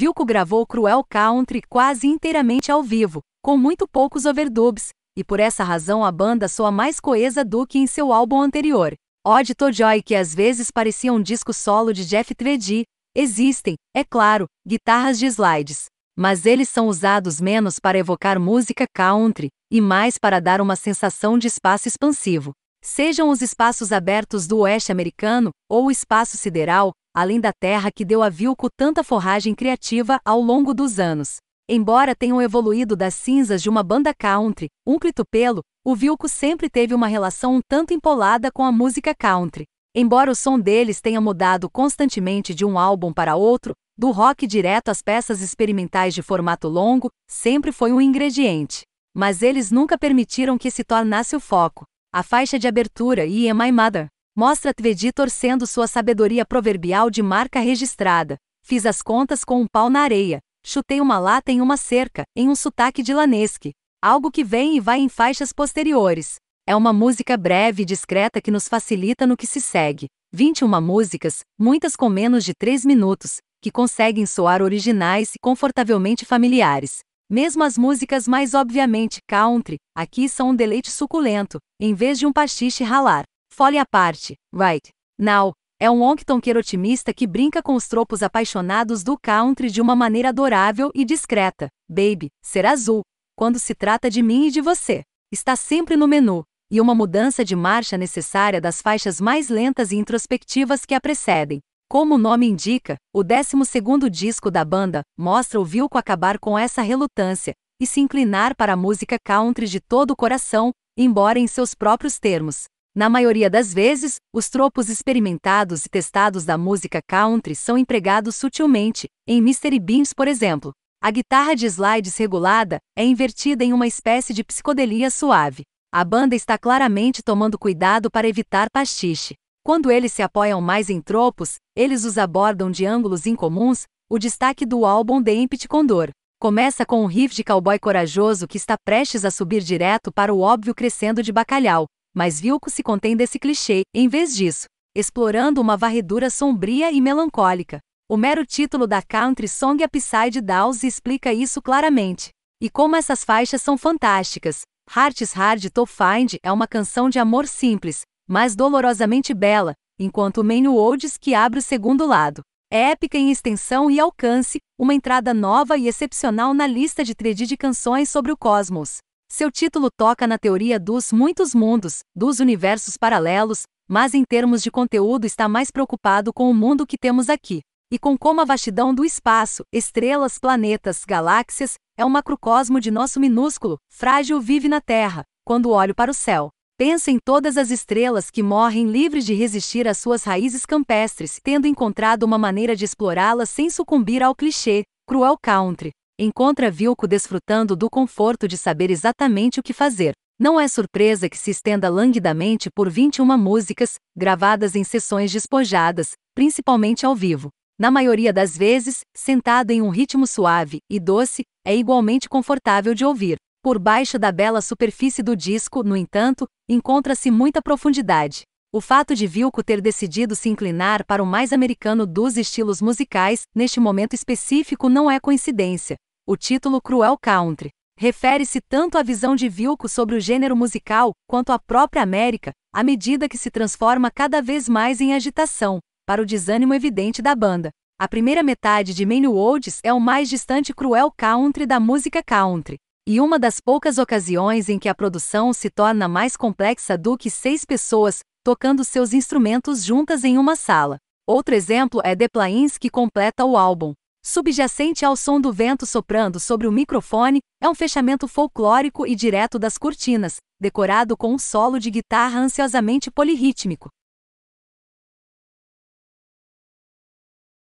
Vilco gravou Cruel Country quase inteiramente ao vivo, com muito poucos overdubs, e por essa razão a banda soa mais coesa do que em seu álbum anterior. Odd to Joy, que às vezes parecia um disco solo de Jeff Tweedy, existem, é claro, guitarras de slides, mas eles são usados menos para evocar música country e mais para dar uma sensação de espaço expansivo. Sejam os espaços abertos do oeste americano, ou o espaço sideral, além da terra que deu a Vilco tanta forragem criativa ao longo dos anos. Embora tenham evoluído das cinzas de uma banda country, um pelo, o Vilco sempre teve uma relação um tanto empolada com a música country. Embora o som deles tenha mudado constantemente de um álbum para outro, do rock direto às peças experimentais de formato longo, sempre foi um ingrediente. Mas eles nunca permitiram que se tornasse o foco. A faixa de abertura e Am I Mother mostra Tvedi torcendo sua sabedoria proverbial de marca registrada. Fiz as contas com um pau na areia, chutei uma lata em uma cerca, em um sotaque de lanesque, algo que vem e vai em faixas posteriores. É uma música breve e discreta que nos facilita no que se segue. 21 músicas, muitas com menos de 3 minutos, que conseguem soar originais e confortavelmente familiares. Mesmo as músicas mais obviamente country, aqui são um deleite suculento, em vez de um pastiche ralar. Fole à parte, right. Now, é um onktonker otimista que brinca com os tropos apaixonados do country de uma maneira adorável e discreta. Baby, ser azul, quando se trata de mim e de você. Está sempre no menu, e uma mudança de marcha necessária das faixas mais lentas e introspectivas que a precedem. Como o nome indica, o 12 disco da banda mostra o Vilco acabar com essa relutância e se inclinar para a música country de todo o coração, embora em seus próprios termos. Na maioria das vezes, os tropos experimentados e testados da música country são empregados sutilmente, em Mystery Beans, por exemplo. A guitarra de slides regulada é invertida em uma espécie de psicodelia suave. A banda está claramente tomando cuidado para evitar pastiche. Quando eles se apoiam mais em tropos, eles os abordam de ângulos incomuns, o destaque do álbum The Empty Condor. Começa com um riff de cowboy corajoso que está prestes a subir direto para o óbvio crescendo de bacalhau, mas Vilco se contém desse clichê, em vez disso, explorando uma varredura sombria e melancólica. O mero título da country song é Upside Downs explica isso claramente. E como essas faixas são fantásticas. Hearts Hard to Find é uma canção de amor simples, mas dolorosamente bela, enquanto Manuel diz que abre o segundo lado. É épica em extensão e alcance, uma entrada nova e excepcional na lista de 3D de canções sobre o cosmos. Seu título toca na teoria dos muitos mundos, dos universos paralelos, mas em termos de conteúdo está mais preocupado com o mundo que temos aqui. E com como a vastidão do espaço, estrelas, planetas, galáxias, é um macrocosmo de nosso minúsculo, frágil vive na Terra, quando olho para o céu. Pensa em todas as estrelas que morrem livres de resistir às suas raízes campestres, tendo encontrado uma maneira de explorá-las sem sucumbir ao clichê, cruel country. Encontra Vilco desfrutando do conforto de saber exatamente o que fazer. Não é surpresa que se estenda languidamente por 21 músicas, gravadas em sessões despojadas, principalmente ao vivo. Na maioria das vezes, sentada em um ritmo suave e doce, é igualmente confortável de ouvir. Por baixo da bela superfície do disco, no entanto, encontra-se muita profundidade. O fato de Vilco ter decidido se inclinar para o mais americano dos estilos musicais, neste momento específico, não é coincidência. O título Cruel Country refere-se tanto à visão de Vilco sobre o gênero musical, quanto à própria América, à medida que se transforma cada vez mais em agitação, para o desânimo evidente da banda. A primeira metade de Many Olds é o mais distante Cruel Country da música country e uma das poucas ocasiões em que a produção se torna mais complexa do que seis pessoas tocando seus instrumentos juntas em uma sala. Outro exemplo é The Plains que completa o álbum. Subjacente ao som do vento soprando sobre o microfone, é um fechamento folclórico e direto das cortinas, decorado com um solo de guitarra ansiosamente polirrítmico.